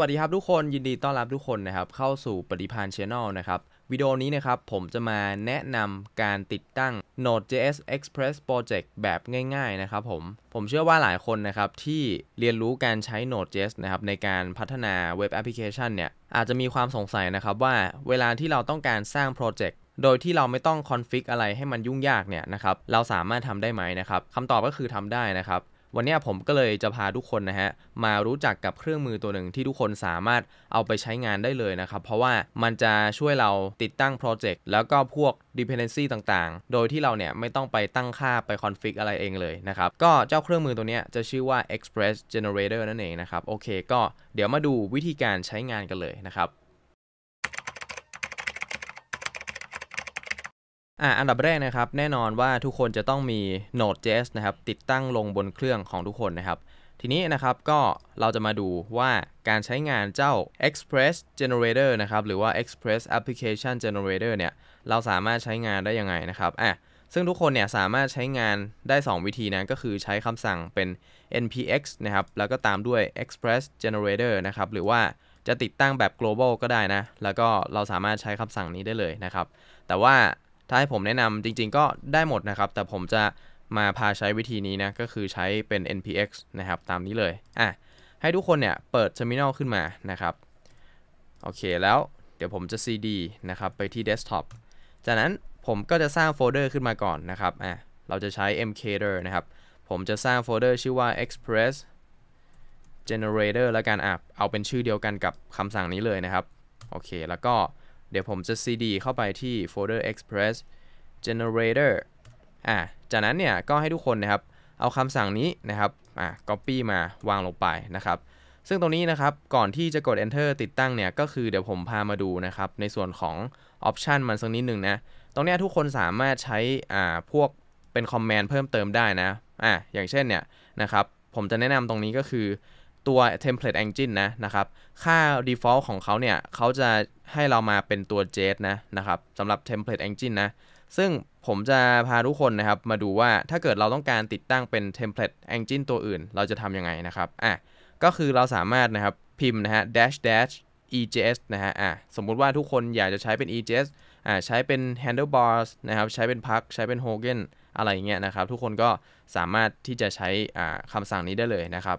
วัสดีครับทุกคนยินดีต้อนรับทุกคนนะครับ เข้าสู่ปฏิพันธ์ชแนลนะครับ วิดีโอนี้นะครับผมจะมาแนะนำการติดตั้ง Node.js Express Project แบบง่ายๆนะครับผม ผมเชื่อว่าหลายคนนะครับที่เรียนรู้การใช้ Node.js นะครับในการพัฒนาเว็บแอปพลิเคชันเนี่ย อาจจะมีความสงสัยนะครับว่าเวลาที่เราต้องการสร้างโปรเจกต์โดยที่เราไม่ต้องคอนฟิกอะไรให้มันยุ่งยากเนี่ยนะครับเราสามารถทำได้ไหมนะครับคำตอบก็คือทำได้นะครับวันนี้ผมก็เลยจะพาทุกคนนะฮะ มารู้จักกับเครื่องมือตัวหนึ่งที่ทุกคนสามารถเอาไปใช้งานได้เลยนะครับ เพราะว่ามันจะช่วยเราติดตั้งโปรเจกต์แล้วก็พวก dependency ต่างๆ โดยที่เราเนี่ยไม่ต้องไปตั้งค่าไปคอนฟิกอะไรเองเลยนะครับ ก็เจ้าเครื่องมือตัวนี้จะชื่อว่า express generator นั่นเองนะครับ โอเค ก็เดี๋ยวมาดูวิธีการใช้งานกันเลยนะครับอ่าอันดับแรกนะครับ แน่นอนว่าทุกคนจะต้องมี Node.js นะครับ ติดตั้งลงบนเครื่องของทุกคนนะครับ ทีนี้นะครับ ก็เราจะมาดูว่าการใช้งานเจ้า Express Generator นะครับ หรือว่า Express Application Generator เนี่ย เราสามารถใช้งานได้ยังไงนะครับอ่ะซึ่งทุกคนเนี่ยสามารถใช้งานได้ 2 วิธีนะ ก็คือใช้คำสั่งเป็น npx นะครับ แล้วก็ตามด้วย express generator นะครับ หรือว่าจะติดตั้งแบบ global ก็ได้นะ แล้วก็เราสามารถใช้คำสั่งนี้ได้เลยนะครับ แต่ว่าถ้าให้ผมแนะนำจริงๆก็ได้หมดนะครับ แต่ผมจะมาพาใช้วิธีนี้นะ ก็คือใช้เป็น npx นะครับ ตามนี้เลย อ่ะ ให้ทุกคนเนี่ย เปิด terminal ขึ้นมานะครับ โอเค แล้วเดี๋ยวผมจะ cd นะครับ ไปที่ desktop จากนั้นผมก็จะสร้างโฟลเดอร์ขึ้นมาก่อนนะครับ อ่ะ เราจะใช้ mkdir นะครับ ผมจะสร้างโฟลเดอร์ชื่อว่า express generator แล้วกันอ่ะเอาเป็นชื่อเดียวกันกับคำสั่งนี้เลยนะครับโอเค แล้วก็เดี๋ยวผมจะ cd เข้าไปที่โฟลเดอร์ express generator อ่ะจากนั้นเนี่ย ก็ให้ทุกคนนะครับ เอาคำสั่งนี้นะครับอ่ะ copy มาวางลงไปนะครับ ซึ่งตรงนี้นะครับ ก่อนที่จะกด enter ติดตั้งเนี่ย ก็คือเดี๋ยวผมพามาดูนะครับ ในส่วนของ option มันสักนิดหนึ่งนะ ตรงนี้ทุกคนสามารถใช้อ่าพวกเป็น command เพิ่มเติมได้นะอ่ะอย่างเช่นเนี่ยนะครับ ผมจะแนะนำตรงนี้ก็คือตัว template engine นะนะครับ ค่า default ของเขาเนี่ย เขาจะให้เรามาเป็นตัว j นะนะครับสำหรับ template engine นะ ซึ่งผมจะพาทุกคนนะครับ มาดูว่าถ้าเกิดเราต้องการติดตั้งเป็น template engine ตัวอื่นเราจะทำยังไงนะครับ อ่ะ ก็คือเราสามารถนะครับพิมพ์นะฮะ dash dash EJS นะฮะ อ่ะ สมมุติว่าทุกคนอยากจะใช้เป็น EJS อ่ะใช้เป็น handlebars นะครับ ใช้เป็นพักใช้เป็น hogan อะไรเงี้ยนะครับ ทุกคนก็สามารถที่จะใช้อ่าคำสั่งนี้ได้เลยนะครับ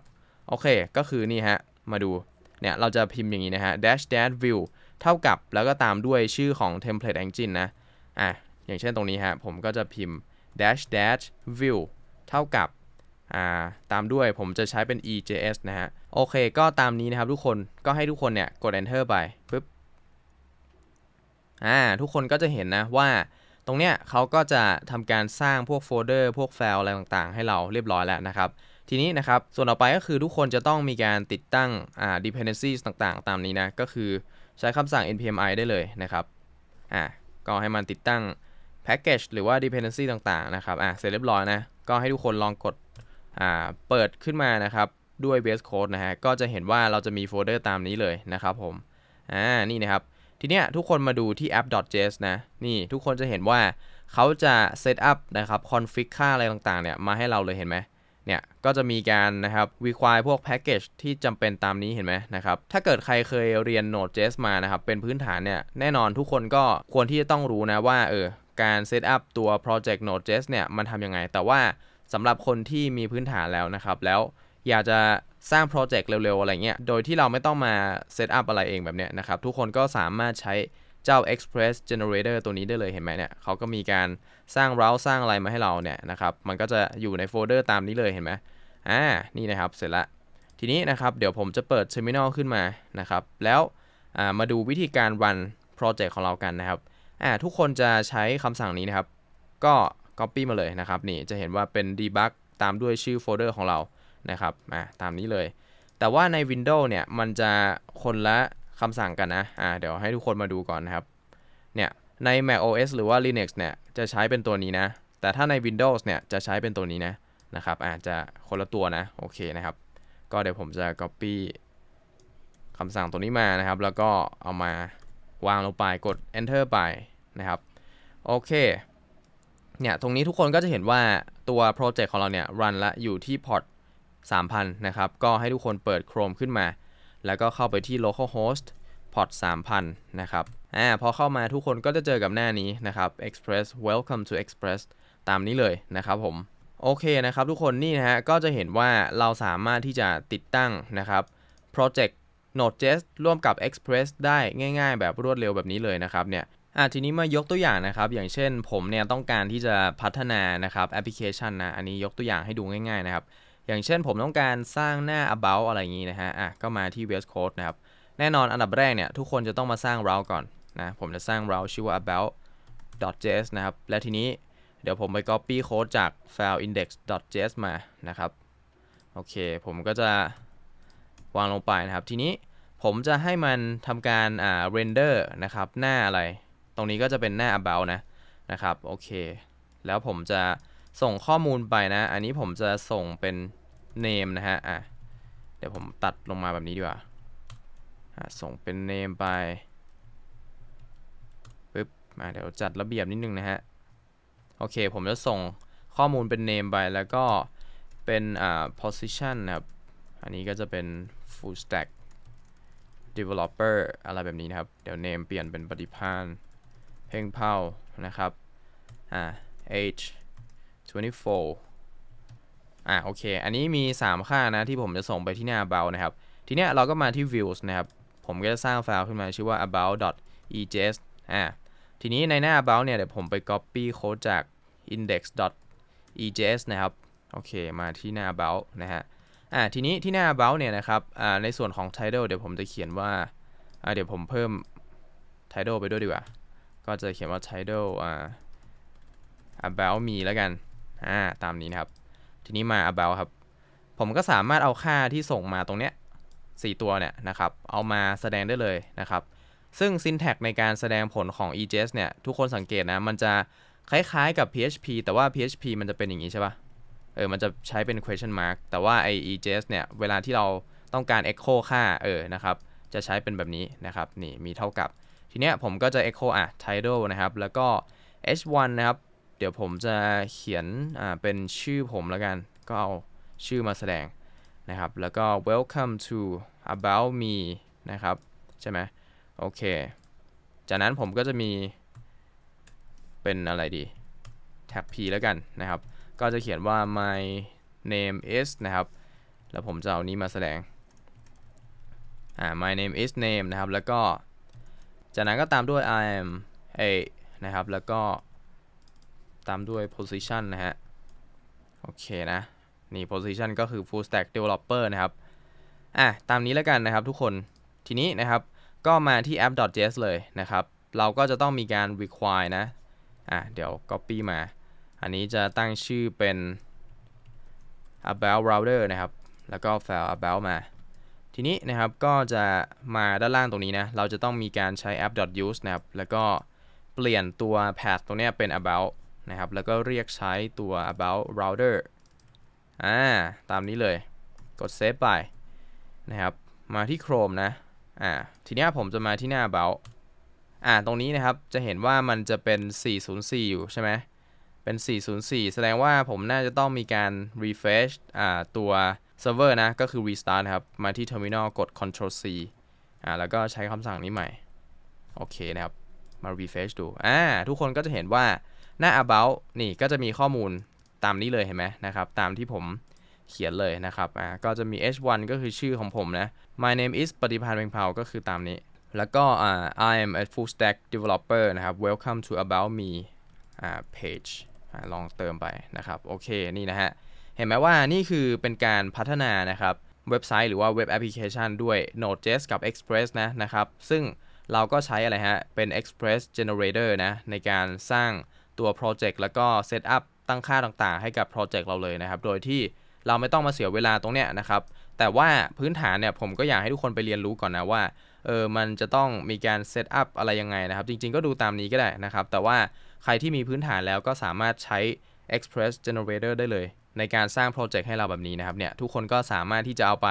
โอเค ก็คือนี่ฮะ มาดู เนี่ย เราจะพิมพ์อย่างนี้นะฮะ dash dash view เท่ากับ แล้วก็ตามด้วยชื่อของ template engine นะ อ่ะอย่างเช่นตรงนี้ฮะ ผมก็จะพิมพ์ dash dash view เท่ากับ อ่า ตามด้วย ผมจะใช้เป็น ejs นะฮะ โอเค ก็ตามนี้นะครับทุกคน ก็ให้ทุกคนเนี่ย กด enter ไป ปึ๊บ อ่า ทุกคนก็จะเห็นนะว่า ตรงเนี้ยเขาก็จะทำการสร้างพวกโฟลเดอร์ พวกไฟล์อะไรต่างๆ ให้เราเรียบร้อยแล้วนะครับทีนี้นะครับส่วนต่อไปก็คือทุกคนจะต้องมีการติดตั้งอ่า dependencies ต่างๆ ตามนี้นะก็คือใช้คำสั่ง npm i ได้เลยนะครับอ่าก็ให้มันติดตั้ง package หรือว่า dependency ต่าง ๆ นะครับอ่าเสร็จเรียบร้อยนะก็ให้ทุกคนลองกดอ่าเปิดขึ้นมานะครับด้วย VS Code นะฮะก็จะเห็นว่าเราจะมีโฟลเดอร์ตามนี้เลยนะครับผมอ่านี่นะครับทีเนี้ยทุกคนมาดูที่ app.js นะ นี่ ทุกคนจะเห็นว่าเขาจะเซตอัพนะครับคอนฟิกค่าอะไรต่างๆ เนี่ยมาให้เราเลยเห็นไหมเนี่ย ก็จะมีการนะครับ require พวกแพ็กเกจที่จำเป็นตามนี้เห็นไหมนะครับ ถ้าเกิดใครเคยเรียน Node.js มานะครับ เป็นพื้นฐานเนี่ย แน่นอนทุกคนก็ควรที่จะต้องรู้นะว่า เออ การเซตอัพตัว project Node.js เนี่ย มันทำยังไง แต่ว่าสำหรับคนที่มีพื้นฐานแล้วนะครับ แล้วอยากจะสร้างโปรเจกต์เร็วๆอะไรเงี้ยโดยที่เราไม่ต้องมาเซตอัพอะไรเองแบบเนี้ยนะครับทุกคนก็สามารถใช้เจ้า Express Generator ตัวนี้ได้เลยเห็นไหมเนี่ย เขาก็มีการสร้างเราสร้างอะไรมาให้เราเนี่ยนะครับ มันก็จะอยู่ในโฟลเดอร์ตามนี้เลยเห็นไหม อ่า นี่นะครับเสร็จละ ทีนี้นะครับเดี๋ยวผมจะเปิด Terminal ขึ้นมานะครับ แล้วมาดูวิธีการ r ันโปรเจกต์ของเรากันนะครับ อ่า ทุกคนจะใช้คำสั่งนี้นะครับ ก็ Copy มาเลยนะครับ นี่ จะเห็นว่าเป็น debug ตามด้วยชื่อโฟลเดอร์ของเรา นะครับอ่าตามนี้เลย แต่ว่าใน Windows เนี่ย มันจะคนละคำสั่งกันนะ อ่า เดี๋ยวให้ทุกคนมาดูก่อนนะครับ เนี่ย ใน Mac OS หรือว่า Linux เนี่ย จะใช้เป็นตัวนี้นะ แต่ถ้าใน Windows เนี่ย จะใช้เป็นตัวนี้นะ นะครับอาจจะคนละตัวนะ โอเคนะครับ ก็เดี๋ยวผมจะ Copy คำสั่งตัวนี้มานะครับ แล้วก็เอามาวางลงไปกด enter ไปนะครับ โอเค เนี่ย ตรงนี้ทุกคนก็จะเห็นว่าตัวโปรเจกต์ของเราเนี่ยรันละอยู่ที่พอร์ต3000นะครับ ก็ให้ทุกคนเปิด Chrome ขึ้นมาแล้วก็เข้าไปที่ localhost port 3000 นะครับอ่าพอเข้ามาทุกคนก็จะเจอกับหน้านี้นะครับ express welcome to express ตามนี้เลยนะครับผม โอเคนะครับทุกคนนี่นะฮะก็จะเห็นว่าเราสามารถที่จะติดตั้งนะครับ project node.js ร่วมกับ express ได้ง่ายๆ แบบรวดเร็วแบบนี้เลยนะครับเนี่ยอ่าทีนี้มายกตัวอย่างนะครับ อย่างเช่นผมเนี่ยต้องการที่จะพัฒนานะครับแอปพลิเคชันนะ อันนี้ยกตัวอย่างให้ดูง่าย ๆ นะครับอย่างเช่น ผมต้องการสร้างหน้า about อะไรอย่างนี้ นะฮะ อ่ะ ก็มาที่ VS Code นะ ครับ แน่นอนอันดับแรก เนี่ย ทุกคนจะต้องมาสร้าง route ก่อน นะ ผมจะสร้าง route ชื่อว่า about .js นะ ครับ และทีนี้เดี๋ยวผมไป copy code จาก file index.js มานะครับ โอเค ผมก็จะวางลงไปนะครับ ทีนี้ผมจะให้มันทำการอ่า render นะครับหน้าอะไร ตรงนี้ก็จะเป็นหน้า about นะนะครับ โอเคแล้วผมจะส่งข้อมูลไปนะ อันนี้ผมจะส่งเป็นเนม นะฮะ อ่ะ เดี๋ยวผมตัดลงมาแบบนี้ดีกว่า ส่งเป็นเนม ไป ปึ๊บ มาเดี๋ยวจัดระเบียบนิดนึงนะฮะ โอเค ผมจะส่งข้อมูลเป็นเนม ไปแล้วก็เป็น อ่า position นะครับ อันนี้ก็จะเป็น full stack developer อะไรแบบนี้นะครับ เดี๋ยวเนมเปลี่ยนเป็นปฏิพานเพ่งเผา นะครับ อ่า age 24อ่าโอเคอันนี้มี 3 ค่านะที่ผมจะส่งไปที่หน้า about นะครับ ทีเนี้ยเราก็มาที่ views นะครับ ผมก็จะสร้าง ไฟล์ขึ้นมาชื่อว่า about.ejs อ่า ทีนี้ในหน้า about เนี่ยเดี๋ยวผมไป copy โค้ดจาก index.ejs นะครับโอเคมาที่หน้า about นะฮะอ่าทีนี้ที่หน้า about เนี่ยนะครับอ่าในส่วนของ title เดี๋ยวผมจะเขียนว่าอ่าเดี๋ยวผมเพิ่ม title ไปด้วยดีกว่า ก็จะเขียนว่า title อ่า about me แล้วกันอ่าตามนี้นะครับทีนี้มา about ครับ ผมก็สามารถเอาค่าที่ส่งมาตรงเนี้ย4ตัวเนี่ยนะครับเอามาแสดงได้เลยนะครับ ซึ่ง syntax ในการแสดงผลของ EJS เนี่ยทุกคนสังเกตนะ มันจะคล้ายๆกับ PHP แต่ว่า PHP มันจะเป็นอย่างนี้ใช่ปะ่ะ เออ มันจะใช้เป็น question mark แต่ว่าไอ EJS เนี่ย เวลาที่เราต้องการ echo ค่าเออนะครับ จะใช้เป็นแบบนี้นะครับ นี่มีเท่ากับ ทีเนี้ยผมก็จะ echo อ่ะ title นะครับแล้วก็ h1 นะครับเดี๋ยวผมจะเขียนเป็นชื่อผมแล้วกัน ก็เอาชื่อมาแสดงนะครับ แล้วก็ welcome to about me นะครับ ใช่ไหม โอเค จากนั้นผมก็จะมีเป็นอะไรดี แท็ก P แล้วกันนะครับ ก็จะเขียนว่า my name is นะครับ แล้วผมจะเอานี้มาแสดงอ่า my name is name นะครับแล้วก็จากนั้นก็ตามด้วย I am a นะครับแล้วก็ตามด้วย position นะฮะ โอเคนะ นี่ position ก็คือ full stack developer นะครับ อ่ะ ตามนี้แล้วกันนะครับทุกคน ทีนี้นะครับ ก็มาที่ app.js เลยนะครับ เราก็จะต้องมีการ require นะ อ่ะ เดี๋ยว copy มา อันนี้จะตั้งชื่อเป็น about router นะครับ แล้วก็ file about มา ทีนี้นะครับก็จะมาด้านล่างตรงนี้นะ เราจะต้องมีการใช้ app.use นะครับ แล้วก็เปลี่ยนตัว path ตรงนี้เป็น about นะครับ แล้วก็เรียกใช้ตัว about router อ่า ตามนี้เลย กด save ไปนะครับ มาที่ Chrome นะ อ่า ทีนี้ผมจะมาที่หน้า about อ่า ตรงนี้นะครับจะเห็นว่ามันจะเป็น 404 อยู่ใช่ไหมเป็น 404 แสดงว่าผมน่าจะต้องมีการ refresh อ่า ตัวเซิร์ฟเวอร์นะ ก็คือ restart นะครับ มาที่ terminal กด control c อ่า แล้วก็ใช้คำสั่งนี้ใหม่ โอเคนะครับ มา refresh ดู อ่า ทุกคนก็จะเห็นว่าหน้า about นี่ ก็จะมีข้อมูลตามนี้เลยเห็นไหมนะครับ ตามที่ผมเขียนเลยนะครับอ่าก็จะมี h1 ก็คือชื่อของผมนะ my name is ปฏิพานเพ็งเผาก็คือตามนี้แล้วก็อ่า I am a full stack developer นะครับ welcome to about me อ่า page อ่าลองเติมไปนะครับ โอเค นี่นะฮะเห็นไหมว่านี่คือเป็นการพัฒนานะครับ เว็บไซต์หรือว่าเว็บแอปพลิเคชันด้วย Node.js กับ Express นะนะครับ ซึ่งเราก็ใช้อะไรฮะเป็น Express Generator นะในการสร้างตัวโปรเจกต์แล้วก็เซตอัพตั้งค่าต่างๆ ให้กับโปรเจกต์เราเลยนะครับ โดยที่เราไม่ต้องมาเสียเวลาตรงเนี้ยนะครับ แต่ว่าพื้นฐานเนี่ย ผมก็อยากให้ทุกคนไปเรียนรู้ก่อนนะว่า เออมันจะต้องมีการเซตอัพอะไรยังไงนะครับ จริงๆก็ดูตามนี้ก็ได้นะครับ แต่ว่าใครที่มีพื้นฐานแล้วก็สามารถใช้ Express Generator ได้เลย ในการสร้างโปรเจกต์ให้เราแบบนี้นะครับเนี่ยทุกคนก็สามารถที่จะเอาไป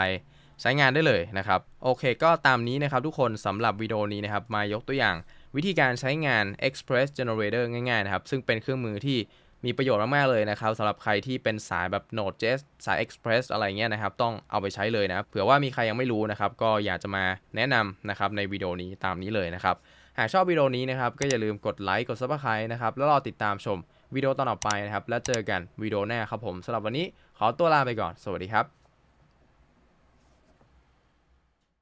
ใช้งานได้เลยนะครับโอเคก็ตามนี้นะครับทุกคนสำหรับวิดีโอนี้นะครับมายกตัวอย่างวิธีการใช้งาน Express Generator ง่ายๆ นะครับ ซึ่งเป็นเครื่องมือที่มีประโยชน์มาก ๆ เลยนะครับสำหรับใครที่เป็นสายแบบ Node.js สาย Express อะไรเงี้ยนะครับ ต้องเอาไปใช้เลยนะ เผื่อว่ามีใครยังไม่รู้นะครับ ก็อยากจะมาแนะนำนะครับในวิดีโอนี้ตามนี้เลยนะครับ หากชอบวิดีโอนี้นะครับก็อย่าลืมกดไลค์ กดซับสไคร b e นะครับ แล้วรอติดตามชมวิดีโอตอนต่อไปนะครับ แล้วเจอกันวิดีโอหน้าครับผมสำหรับวันนี้ขอตัวลาไปก่อน สวัสดีครับ